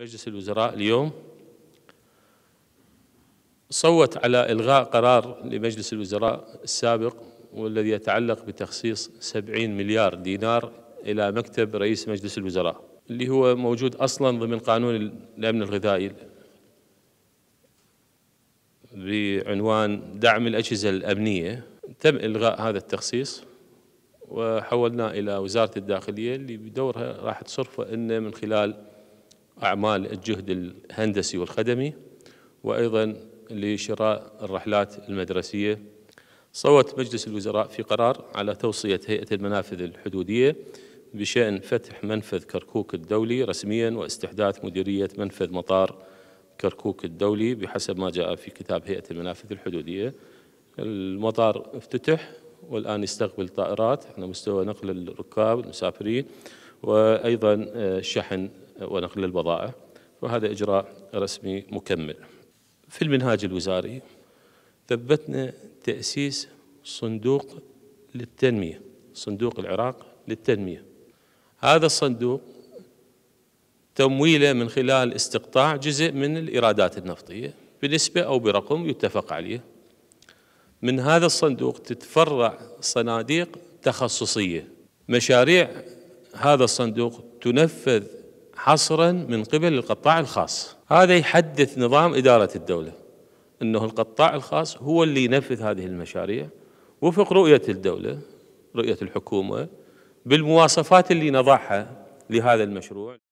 مجلس الوزراء اليوم صوت على إلغاء قرار لمجلس الوزراء السابق والذي يتعلق بتخصيص 70 مليار دينار إلى مكتب رئيس مجلس الوزراء اللي هو موجود أصلا ضمن قانون الأمن الغذائي بعنوان دعم الأجهزة الأمنية تم إلغاء هذا التخصيص وحولناه إلى وزارة الداخلية اللي بدورها راح تصرفه أنه من خلال أعمال الجهد الهندسي والخدمي وأيضا لشراء الرحلات المدرسية صوت مجلس الوزراء في قرار على توصية هيئة المنافذ الحدودية بشأن فتح منفذ كركوك الدولي رسميا واستحداث مديرية منفذ مطار كركوك الدولي بحسب ما جاء في كتاب هيئة المنافذ الحدودية المطار افتتح والآن يستقبل طائرات على مستوى نقل الركاب المسافرين وأيضا آه، شحن ونقل البضائع وهذا إجراء رسمي مكمل في المنهاج الوزاري ثبتنا تأسيس صندوق للتنمية صندوق العراق للتنمية هذا الصندوق تمويله من خلال استقطاع جزء من الإيرادات النفطية بنسبة أو برقم يتفق عليه من هذا الصندوق تتفرع صناديق تخصصية مشاريع هذا الصندوق تنفذ حصرا من قبل القطاع الخاص هذا يحدث نظام إدارة الدولة أنه القطاع الخاص هو اللي ينفذ هذه المشاريع وفق رؤية الدولة رؤية الحكومة بالمواصفات اللي نضعها لهذا المشروع